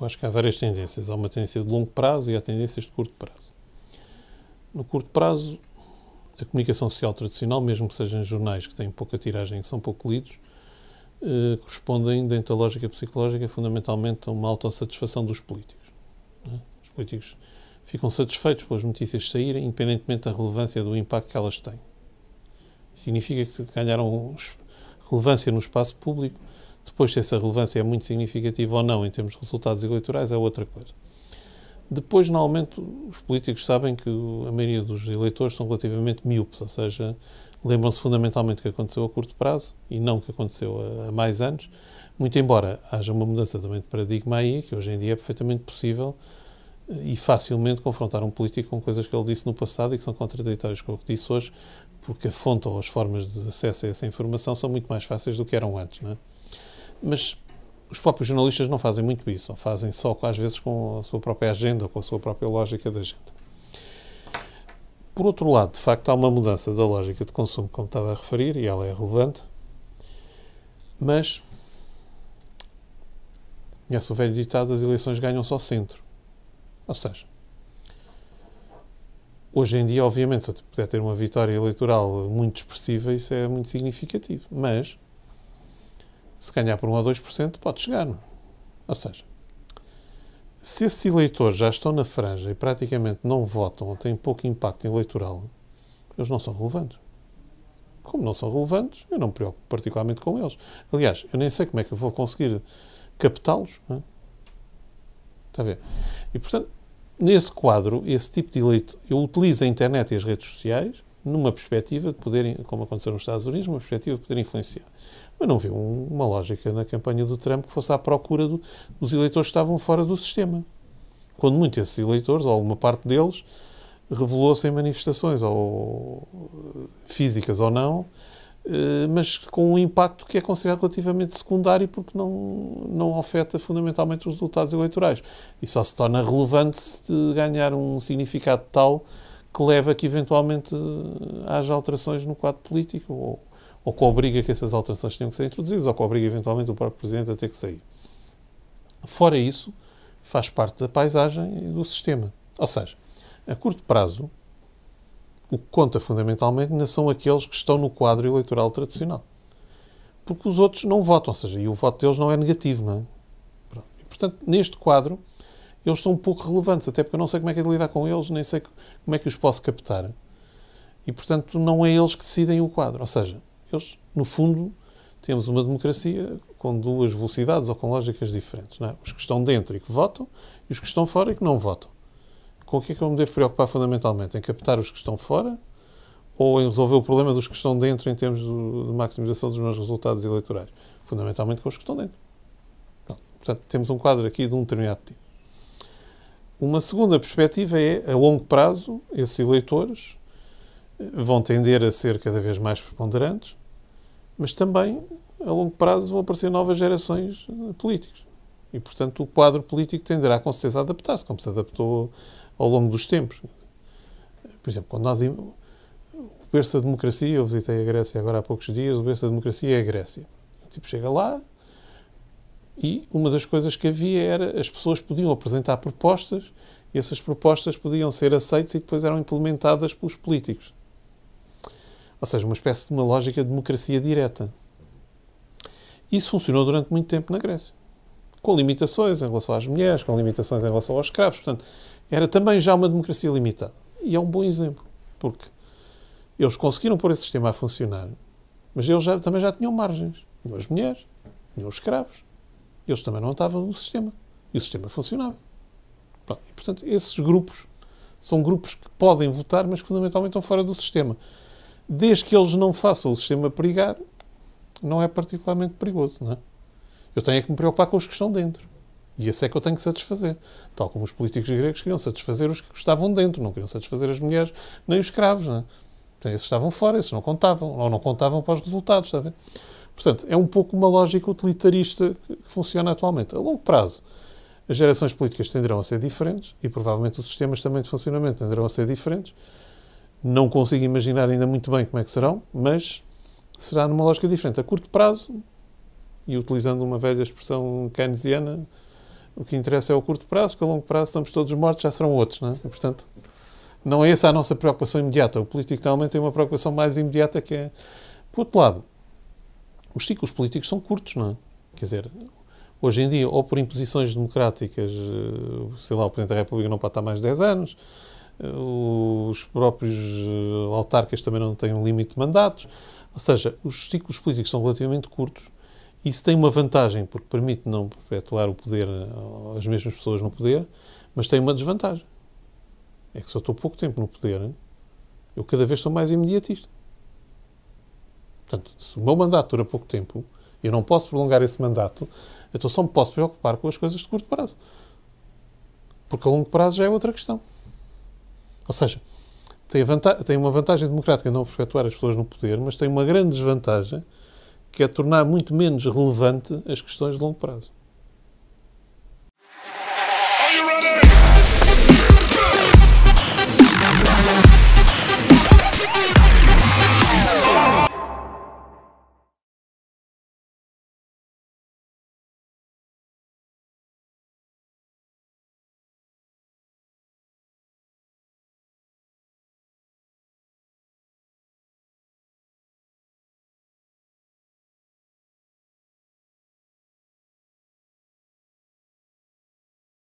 Eu acho que há várias tendências. Há uma tendência de longo prazo e há tendências de curto prazo. No curto prazo, a comunicação social tradicional, mesmo que sejam jornais que têm pouca tiragem e que são pouco lidos, eh, correspondem, dentro da lógica psicológica, fundamentalmente a uma autossatisfação dos políticos. Né? Os políticos ficam satisfeitos pelas notícias saírem, independentemente da relevância do impacto que elas têm. Significa que ganharam relevância no espaço público, depois, se essa relevância é muito significativa ou não em termos de resultados eleitorais, é outra coisa. Depois, normalmente, os políticos sabem que a maioria dos eleitores são relativamente míopes, ou seja, lembram-se fundamentalmente o que aconteceu a curto prazo e não o que aconteceu há mais anos, muito embora haja uma mudança também de paradigma aí, que hoje em dia é perfeitamente possível eh, e facilmente confrontar um político com coisas que ele disse no passado e que são contraditórias com o que disse hoje, porque a fonte ou as formas de acesso a essa informação são muito mais fáceis do que eram antes, não é? Mas os próprios jornalistas não fazem muito isso, ou fazem só, às vezes, com a sua própria agenda ou com a sua própria lógica da agenda. Por outro lado, de facto, há uma mudança da lógica de consumo, como estava a referir, e ela é relevante, mas nessa o velho ditado: as eleições ganham só centro. Ou seja, hoje em dia, obviamente, se eu puder ter uma vitória eleitoral muito expressiva, isso é muito significativo, mas se ganhar por 1 ou 2%, pode chegar. Não? É? Ou seja, se esses eleitores já estão na franja e praticamente não votam ou têm pouco impacto eleitoral, eles não são relevantes. Como não são relevantes, eu não me preocupo particularmente com eles. Aliás, eu nem sei como é que eu vou conseguir captá-los. É? Está a ver? E, portanto, nesse quadro, esse tipo de eleito, eu utilizo a internet e as redes sociais numa perspectiva de poderem, como aconteceu nos Estados Unidos, numa perspectiva de poder influenciar. Mas não viu uma lógica na campanha do Trump que fosse à procura do, dos eleitores que estavam fora do sistema. Quando muito esses eleitores, ou alguma parte deles, revelou-se em manifestações, ou eh, físicas ou não, eh, mas com um impacto que é considerado relativamente secundário porque não, não afeta fundamentalmente os resultados eleitorais. E só se torna relevante se ganhar um significado tal que leva a que eventualmente eh, haja alterações no quadro político ou, ou que obriga que essas alterações tenham que ser introduzidas ou que obriga eventualmente o próprio Presidente a ter que sair. Fora isso, faz parte da paisagem e do sistema. Ou seja, a curto prazo, o que conta fundamentalmente ainda são aqueles que estão no quadro eleitoral tradicional. Porque os outros não votam, ou seja, e o voto deles não é negativo, não é? Pronto. E, portanto, neste quadro, eles são um pouco relevantes, até porque eu não sei como é que é de lidar com eles, nem sei como é que os posso captar. E, portanto, não é eles que decidem o quadro. Ou seja, eles, no fundo, temos uma democracia com duas velocidades ou com lógicas diferentes. É? Os que estão dentro e que votam e os que estão fora e que não votam. Com o que é que eu me devo preocupar fundamentalmente? Em captar os que estão fora ou em resolver o problema dos que estão dentro em termos do, de maximização dos meus resultados eleitorais? Fundamentalmente com os que estão dentro. Portanto, temos um quadro aqui de um determinado tipo. Uma segunda perspectiva é, a longo prazo, esses eleitores eh, vão tender a ser cada vez mais preponderantes, mas também, a longo prazo, vão aparecer novas gerações eh, políticas. E, portanto, o quadro político tenderá, com certeza, a adaptar-se, como se adaptou ao longo dos tempos. Por exemplo, quando nós. O berço da democracia, eu visitei a Grécia agora há poucos dias, o berço da democracia é a Grécia. O tipo chega lá, e uma das coisas que havia era as pessoas podiam apresentar propostas, e essas propostas podiam ser aceitas e depois eram implementadas pelos políticos. Ou seja, uma espécie de uma lógica de democracia direta. Isso funcionou durante muito tempo na Grécia. Com limitações em relação às mulheres, com limitações em relação aos escravos. Portanto, era também já uma democracia limitada. E é um bom exemplo, porque eles conseguiram pôr esse sistema a funcionar, mas eles já, também já tinham margens. Tinham as mulheres, tinham os escravos, eles também não estavam no sistema. E o sistema funcionava. Pronto, e, portanto, esses grupos são grupos que podem votar, mas que fundamentalmente estão fora do sistema. Desde que eles não façam o sistema perigar, não é particularmente perigoso, não é? Eu tenho é que me preocupar com os que estão dentro. E esse é que eu tenho que satisfazer. Tal como os políticos gregos queriam satisfazer os que estavam dentro, não queriam satisfazer as mulheres nem os escravos, não é? Então, esses estavam fora, esses não contavam, ou não contavam para os resultados, está a ver? Portanto, é um pouco uma lógica utilitarista que funciona atualmente. A longo prazo, as gerações políticas tenderão a ser diferentes e provavelmente os sistemas também de funcionamento tenderão a ser diferentes. Não consigo imaginar ainda muito bem como é que serão, mas será numa lógica diferente. A curto prazo, e utilizando uma velha expressão keynesiana, o que interessa é o curto prazo, porque a longo prazo estamos todos mortos, já serão outros, não é? E, portanto, não é essa a nossa preocupação imediata. O político normalmente tem uma preocupação mais imediata que é. Por outro lado, os ciclos políticos são curtos, não é? Quer dizer, hoje em dia, ou por imposições democráticas, eh, sei lá, o Presidente da República não pode estar mais 10 anos, eh, os próprios eh, autarcas também não têm um limite de mandatos, ou seja, os ciclos políticos são relativamente curtos. Isso tem uma vantagem, porque permite não perpetuar o poder, as mesmas pessoas no poder, mas tem uma desvantagem. É que se eu estou pouco tempo no poder, eu cada vez sou mais imediatista. Portanto, se o meu mandato dura pouco tempo, eu não posso prolongar esse mandato, então só me posso preocupar com as coisas de curto prazo. Porque a longo prazo já é outra questão. Ou seja, tem, tem uma vantagem democrática não perpetuar as pessoas no poder, mas tem uma grande desvantagem, que é tornar muito menos relevante as questões de longo prazo.